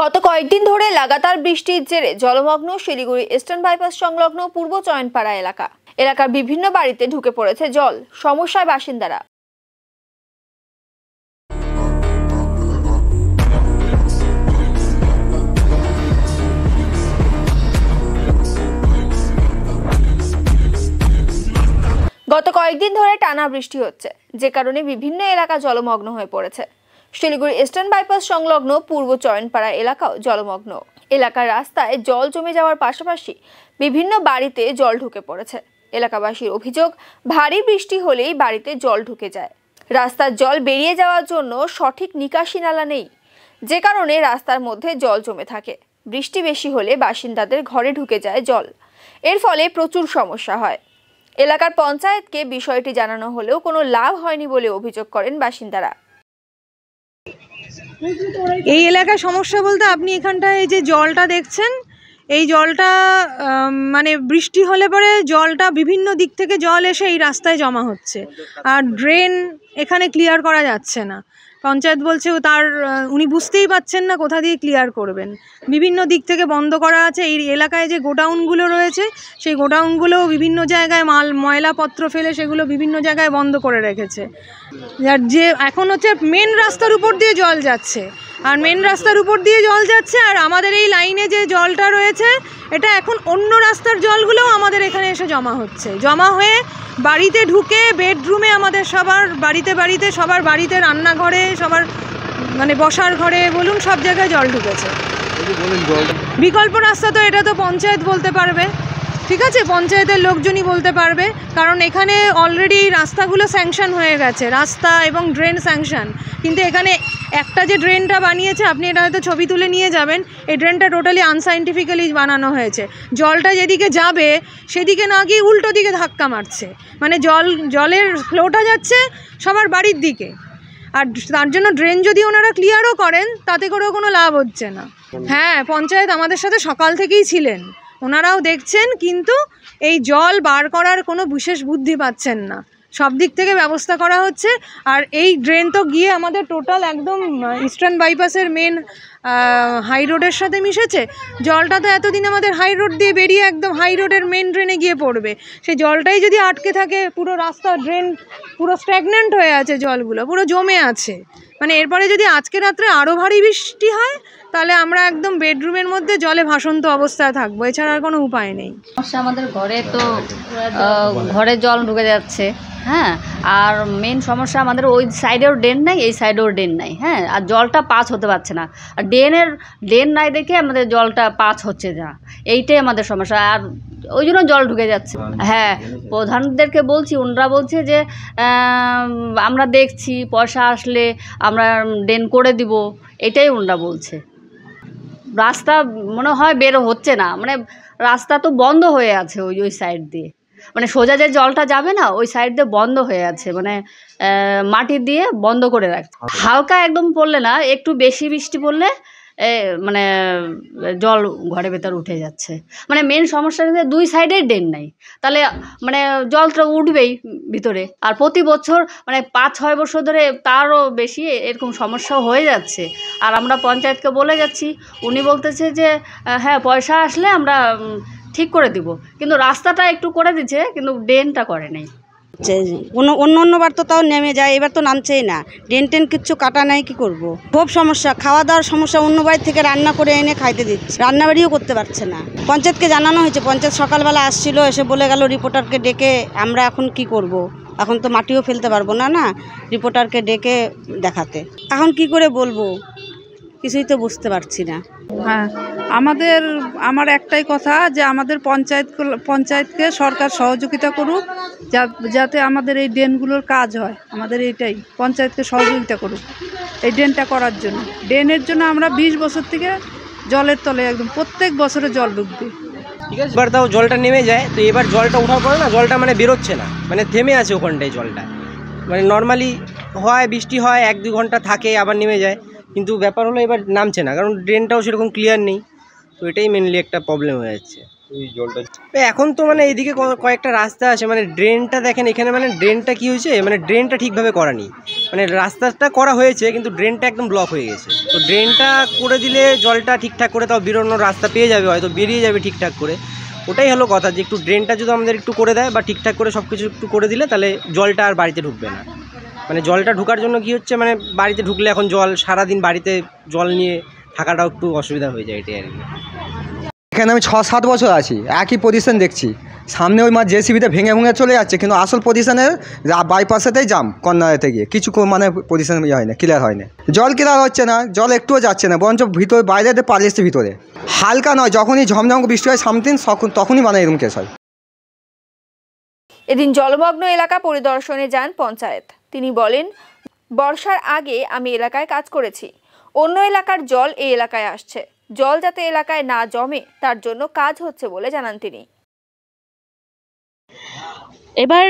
গত কয়েকদিন ধরে লাগাতার বৃষ্টির জেরে জলমগ্ন শিলিগুড়ি ইস্টার্ন বাইপাস সংলগ্ন পূর্ব চয়নপাড়া এলাকা এলাকার বিভিন্ন বাড়িতে ঢুকে পড়েছে জল সমস্যায় বাসিন্দারা গত কয়েকদিন ধরে টানা বৃষ্টি হচ্ছে যে কারণে বিভিন্ন এলাকা জলমগ্ন হয়ে পড়েছে শিলিগুড়ি ইস্টার্ন বাইপাস সংলগ্ন পূর্ব চয়নপাড়া এলাকাও জলমগ্ন এলাকার রাস্তায় জল জমে যাওয়ার পাশাপাশি বিভিন্ন বাড়িতে জল ঢুকে পড়েছে এলাকাবাসীর অভিযোগ ভারী বৃষ্টি হলেই বাড়িতে জল ঢুকে যায় রাস্তার জল বেরিয়ে যাওয়ার জন্য সঠিক নিকাশি নালা নেই যে কারণে রাস্তার মধ্যে জল জমে থাকে বৃষ্টি বেশি হলে বাসিন্দাদের ঘরে ঢুকে যায় জল এর ফলে প্রচুর সমস্যা হয় এলাকার পঞ্চায়েতকে বিষয়টি জানানো হলেও কোনো লাভ হয়নি বলে অভিযোগ করেন বাসিন্দারা এই এলাকায় সমস্যা বলতে আপনি এখানটায় এই যে জলটা দেখছেন এই জলটা মানে বৃষ্টি হলে পরে জলটা বিভিন্ন দিক থেকে জল এসে এই রাস্তায় জমা হচ্ছে আর ড্রেন এখানে ক্লিয়ার করা যাচ্ছে না পঞ্চায়েত বলছে তার উনি বুঝতেই পাচ্ছেন না কোথা দিয়ে ক্লিয়ার করবেন বিভিন্ন দিক থেকে বন্ধ করা আছে এই এলাকায় যে গোডাউনগুলো রয়েছে সেই গোডাউনগুলো বিভিন্ন জায়গায় মাল ময়লাপত্র ফেলে সেগুলো বিভিন্ন জায়গায় বন্ধ করে রেখেছে আর যে এখন হচ্ছে মেন রাস্তার উপর দিয়ে জল যাচ্ছে আর মেন রাস্তার উপর দিয়ে জল যাচ্ছে আর আমাদের এই লাইনে যে জলটা রয়েছে এটা এখন অন্য রাস্তার জলগুলোও আমাদের এখানে এসে জমা হচ্ছে জমা হয়ে বাড়িতে ঢুকে বেডরুমে আমাদের সবার বাড়িতে বাড়িতে সবার বাড়িতে রান্নাঘরে সবার মানে বসার ঘরে বলুন সব জায়গায় জল ঢুকেছে বিকল্প রাস্তা তো এটা তো পঞ্চায়েত বলতে পারবে ঠিক আছে পঞ্চায়েতের লোকজনই বলতে পারবে কারণ এখানে অলরেডি রাস্তাগুলো স্যাংশন হয়ে গেছে রাস্তা এবং ড্রেন স্যাংশন কিন্তু এখানে একটা যে ড্রেনটা বানিয়েছে আপনি এটা হয়তো ছবি তুলে নিয়ে যাবেন এই ড্রেনটা টোটালি আনসাইন্টিফিক্যালি বানানো হয়েছে জলটা যেদিকে যাবে সেদিকে না গিয়ে উল্টো দিকে ধাক্কা মারছে মানে জল জলের ফ্লোটা যাচ্ছে সবার বাড়ির দিকে আর তার জন্য ড্রেন যদি ওনারা ক্লিয়ারও করেন তাতে করেও কোনো লাভ হচ্ছে না হ্যাঁ পঞ্চায়েত আমাদের সাথে সকাল থেকেই ছিলেন ওনারাও দেখছেন কিন্তু এই জল বার করার কোনো বিশেষ বুদ্ধি পাচ্ছেন না সব দিক থেকে ব্যবস্থা করা হচ্ছে আর এই ড্রেন তো গিয়ে আমাদের টোটাল একদম ইস্টার্ন বাইপাসের মেন হাই রোডের সাথে মিশেছে জলটা তো এতদিন আমাদের হাই রোড দিয়ে বেরিয়ে একদম হাই রোডের মেন ড্রেনে গিয়ে পড়বে সেই জলটাই যদি আটকে থাকে পুরো রাস্তা ড্রেন পুরো স্ট্যাগন্যান্ট হয়ে আছে জলগুলো পুরো জমে আছে মানে এরপরে যদি আজকে রাত্রে আরও ভারী বৃষ্টি হয় তাহলে আমরা একদম বেডরুমের মধ্যে জলে ভাসন্ত অবস্থায় থাকবো এছাড়া আর কোনো উপায় নেই সমস্যা আমাদের ঘরে তো ঘরে জল ঢুকে যাচ্ছে হ্যাঁ আর মেন সমস্যা আমাদের ওই সাইডেও ড্রেন নাই এই সাইডেও ড্রেন নাই হ্যাঁ আর জলটা পাস হতে পারছে না আর ড্রেনের ড্রেন নাই দেখে আমাদের জলটা পাস হচ্ছে না এইটাই আমাদের সমস্যা আর ওই জন্য জল ঢুকে যাচ্ছে হ্যাঁ প্রধানদেরকে বলছি ওনারা বলছে যে আমরা দেখছি পয়সা আসলে আমরা ড্রেন করে দিব এটাই ওনারা বলছে রাস্তা মনে হয় বের হচ্ছে না মানে রাস্তা তো বন্ধ হয়ে আছে ওই ওই সাইড দিয়ে মানে সোজা যে জলটা যাবে না ওই সাইড দিয়ে বন্ধ হয়ে আছে মানে মাটি দিয়ে বন্ধ করে রাখ আচ্ছা। হালকা একদম পড়লে না একটু বেশি বৃষ্টি পড়লে মানে জল ঘরে ভেতর উঠে যাচ্ছে মানে মেন সমস্যা হচ্ছে দুই সাইডে ড্রেন নাই তাহলে মানে জল তো উঠবেই ভিতরে আর প্রতি বছর মানে পাঁচ ছয় বছর ধরে তারও বেশি এরকম সমস্যা হয়ে যাচ্ছে আর আমরা পঞ্চায়েতকে বলে যাচ্ছি উনি বলতেছে যে হ্যাঁ পয়সা আসলে আমরা ঠিক করে দিব কিন্তু রাস্তাটা একটু করে দিচ্ছে কিন্তু ড্রেনটা করে নেই অন্য অন্যবার তো তাও নেমে যায় এবার তো নামছেই না ডেন টেন কিচ্ছু কাটা নাই কি করব। খুব সমস্যা খাওয়া দাওয়ার সমস্যা অন্য বাড়ি থেকে রান্না করে এনে খাইতে দিচ্ছে রান্নাবাড়িও করতে পারছে না পঞ্চায়েতকে জানানো হয়েছে পঞ্চায়েত সকালবেলা আসছিল এসে বলে গেল রিপোর্টারকে ডেকে আমরা এখন কি করব। এখন তো মাটিও ফেলতে পারবো না না রিপোর্টারকে ডেকে দেখাতে এখন কি করে বলবো কিছুই তো বুঝতে পারছি না হ্যাঁ আমাদের আমার একটাই কথা যে আমাদের পঞ্চায়েত পঞ্চায়েতকে সরকার সহযোগিতা করুক যাতে আমাদের এই ড্রেনগুলোর কাজ হয় আমাদের এইটাই পঞ্চায়েতকে সহযোগিতা করুক এই ড্রেনটা করার জন্য ড্রেনের জন্য আমরা ২০ বছর থেকে জলের তলে একদম প্রত্যেক বছরে জল ডুববে ঠিক আছে এবার তাও জলটা নেমে যায় তো এবার জলটা উঠার পরে না জলটা মানে বেরোচ্ছে না মানে থেমে আছে ওখানটায় জলটা মানে নর্মালি হয় বৃষ্টি হয় এক দু ঘন্টা থাকে আবার নেমে যায় কিন্তু ব্যাপার হলো এবার নামছে না কারণ ড্রেনটাও সেরকম ক্লিয়ার নেই তো এটাই মেনলি একটা প্রবলেম হয়ে যাচ্ছে এখন তো মানে এইদিকে কয়েকটা রাস্তা আছে মানে ড্রেনটা দেখেন এখানে মানে ড্রেনটা কি হয়েছে মানে ড্রেনটা ঠিকভাবে করা নেই মানে রাস্তাটা করা হয়েছে কিন্তু ড্রেনটা একদম ব্লক হয়ে গেছে তো ড্রেনটা করে দিলে জলটা ঠিকঠাক করে তাও বেরোনোর রাস্তা পেয়ে যাবে হয়তো বেরিয়ে যাবে ঠিকঠাক করে ওটাই হলো কথা যে একটু ড্রেনটা যদি আমাদের একটু করে দেয় বা ঠিকঠাক করে সব কিছু একটু করে দিলে তাহলে জলটা আর বাড়িতে ঢুকবে না মানে জলটা ঢুকার জন্য কি হচ্ছে মানে বাড়িতে ঢুকলে এখন জল সারাদিন বাড়িতে জল নিয়ে থাকাটাও একটু অসুবিধা হয়ে যায় এটাই আর কি এখানে আমি ছ সাত বছর আছি একই পজিশন দেখছি সামনে ওই মাছ জেসিবিতে ভেঙে ভেঙে চলে যাচ্ছে কিন্তু আসল পজিশানে বাইপাসেতেই যাম কন্যাতে গিয়ে কিছু মানে পজিশন ইয়ে হয় না ক্লিয়ার হয় না জল ক্লিয়ার হচ্ছে না জল একটুও যাচ্ছে না বরঞ্চ ভিতরে বাইরেতে পালিয়ে এসছে ভিতরে হালকা নয় যখনই ঝমঝম বৃষ্টি হয় সামথিং তখনই মানে এরকম কেস হয় এদিন জলমগ্ন এলাকা পরিদর্শনে যান পঞ্চায়েত তিনি বলেন বর্ষার আগে আমি এলাকায় কাজ করেছি অন্য এলাকার জল এই এলাকায় আসছে জল যাতে এলাকায় না জমে তার জন্য কাজ হচ্ছে বলে জানান তিনি এবার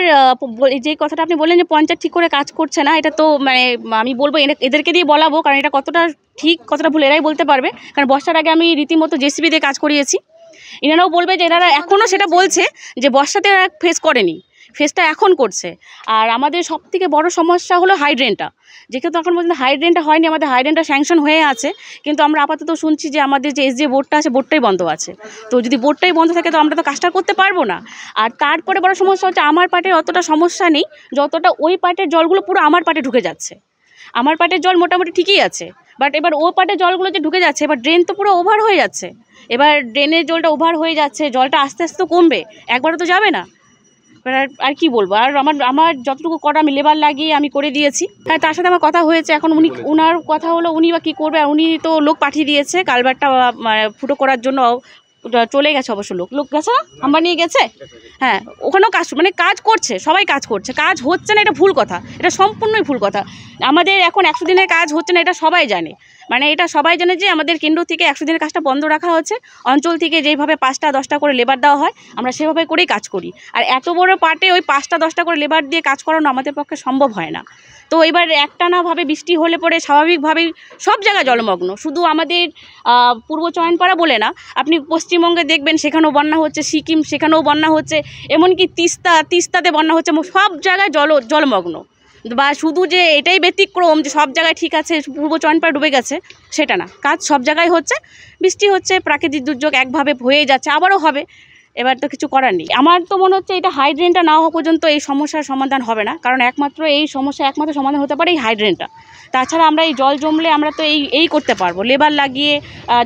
যে কথাটা আপনি বললেন যে পঞ্চায়েত ঠিক করে কাজ করছে না এটা তো মানে আমি বলবো এদেরকে দিয়ে বলাবো কারণ এটা কতটা ঠিক কতটা ভুল এরাই বলতে পারবে কারণ বর্ষার আগে আমি রীতিমতো জেসিবি দিয়ে কাজ করিয়েছি এনারাও বলবে যে এনারা এখনও সেটা বলছে যে বর্ষাতে ফেস করেনি ফেসটা এখন করছে আর আমাদের সবথেকে বড়ো সমস্যা হলো হাইড্রেনটা যেহেতু এখন পর্যন্ত হাইড্রেনটা হয়নি আমাদের হাইড্রেনটা স্যাংশন হয়ে আছে কিন্তু আমরা আপাতত শুনছি যে আমাদের যে এস যে বোর্ডটা আছে বোর্ডটাই বন্ধ আছে তো যদি বোর্ডটাই বন্ধ থাকে তো আমরা তো কাজটা করতে পারবো না আর তারপরে বড় সমস্যা হচ্ছে আমার পাটের অতটা সমস্যা নেই যতটা ওই পার্টের জলগুলো পুরো আমার পার্টে ঢুকে যাচ্ছে আমার পার্টের জল মোটামুটি ঠিকই আছে বাট এবার ও পার্টে জলগুলো যে ঢুকে যাচ্ছে এবার ড্রেন তো পুরো ওভার হয়ে যাচ্ছে এবার ড্রেনের জলটা ওভার হয়ে যাচ্ছে জলটা আস্তে আস্তে কমবে একবারও তো যাবে না এবার আর কি বলবো আর আমার আমার যতটুকু কটা আমি লেবার লাগিয়ে আমি করে দিয়েছি হ্যাঁ তার সাথে আমার কথা হয়েছে এখন উনি ওনার কথা হলো উনি বা কী করবে উনি তো লোক পাঠিয়ে দিয়েছে কালবারটা মানে, ফুটো করার জন্য চলে গেছে অবশ্য লোক লোক গেছে না হ্যাঁ। আমার নিয়ে গেছে হ্যাঁ ওখানেও কাজ মানে কাজ করছে সবাই কাজ করছে কাজ হচ্ছে না এটা ভুল কথা এটা সম্পূর্ণই ভুল কথা আমাদের এখন একশো দিনের কাজ হচ্ছে না এটা সবাই জানে মানে এটা সবাই জানে যে আমাদের কেন্দ্র থেকে একশো দিনের কাজটা বন্ধ রাখা হচ্ছে অঞ্চল থেকে যেভাবে পাঁচটা দশটা করে লেবার দেওয়া হয় আমরা সেভাবে করেই কাজ করি আর এত বড় পার্টে ওই পাঁচটা দশটা করে লেবার দিয়ে কাজ করানো আমাদের পক্ষে সম্ভব হয় না তো এবার একটানাভাবে বৃষ্টি হলে পরে স্বাভাবিকভাবেই সব জায়গা জলমগ্ন শুধু আমাদের পূর্ব চয়নপাড়া বলে না আপনি পশ্চিমবঙ্গে দেখবেন সেখানেও বন্যা হচ্ছে সিকিম সেখানেও বন্যা হচ্ছে এমনকি তিস্তা তিস্তাতে বন্যা হচ্ছে সব জায়গায় জল জলমগ্ন বা শুধু যে এটাই ব্যতিক্রম যে সব জায়গায় ঠিক আছে পূর্ব চয়নপাড়া ডুবে গেছে সেটা না কাজ সব জায়গায় হচ্ছে বৃষ্টি হচ্ছে প্রাকৃতিক দুর্যোগ একভাবে হয়ে যাচ্ছে আবারও হবে এবার তো কিছু করার নেই আমার তো মনে হচ্ছে এটা হাইড্রেনটা না হওয়া পর্যন্ত এই সমস্যার সমাধান হবে না কারণ একমাত্র এই সমস্যা একমাত্র সমাধান হতে পারে এই হাইড্রেনটা তাছাড়া আমরা এই জল জমলে আমরা তো এই এই করতে পারবো লেবার লাগিয়ে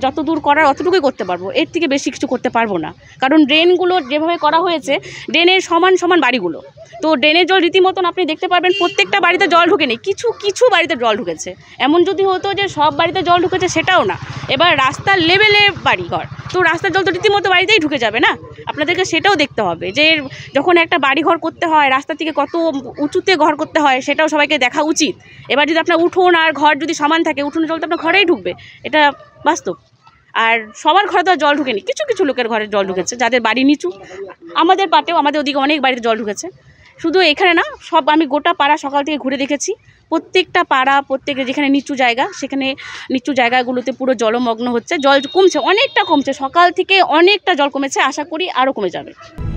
যত দূর করার অতটুকুই করতে পারবো এর থেকে বেশি কিছু করতে পারবো না কারণ ড্রেনগুলো যেভাবে করা হয়েছে ড্রেনের সমান সমান বাড়িগুলো তো ড্রেনের জল রীতিমতন আপনি দেখতে পারবেন প্রত্যেকটা বাড়িতে জল ঢুকে নেই কিছু কিছু বাড়িতে জল ঢুকেছে এমন যদি হতো যে সব বাড়িতে জল ঢুকেছে সেটাও না এবার রাস্তার লেভেলে বাড়িঘর তো রাস্তার জল তো রীতিমতো বাড়িতেই ঢুকে যাবে না আপনাদেরকে সেটাও দেখতে হবে যে যখন একটা বাড়ি ঘর করতে হয় রাস্তা থেকে কত উঁচুতে ঘর করতে হয় সেটাও সবাইকে দেখা উচিত এবার যদি আপনার উঠোন আর ঘর যদি সমান থাকে উঠোনে জল তো আপনার ঘরেই ঢুকবে এটা বাস্তব আর সবার ঘরে তো জল ঢুকেনি কিছু কিছু লোকের ঘরে জল ঢুকেছে যাদের বাড়ি নিচু আমাদের পাটেও আমাদের ওদিকে অনেক বাড়িতে জল ঢুকেছে শুধু এখানে না সব আমি গোটা পাড়া সকাল থেকে ঘুরে দেখেছি প্রত্যেকটা পাড়া প্রত্যেক যেখানে নিচু জায়গা সেখানে নিচু জায়গাগুলোতে পুরো জলমগ্ন হচ্ছে জল কমছে অনেকটা কমছে সকাল থেকে অনেকটা জল কমেছে আশা করি আরও কমে যাবে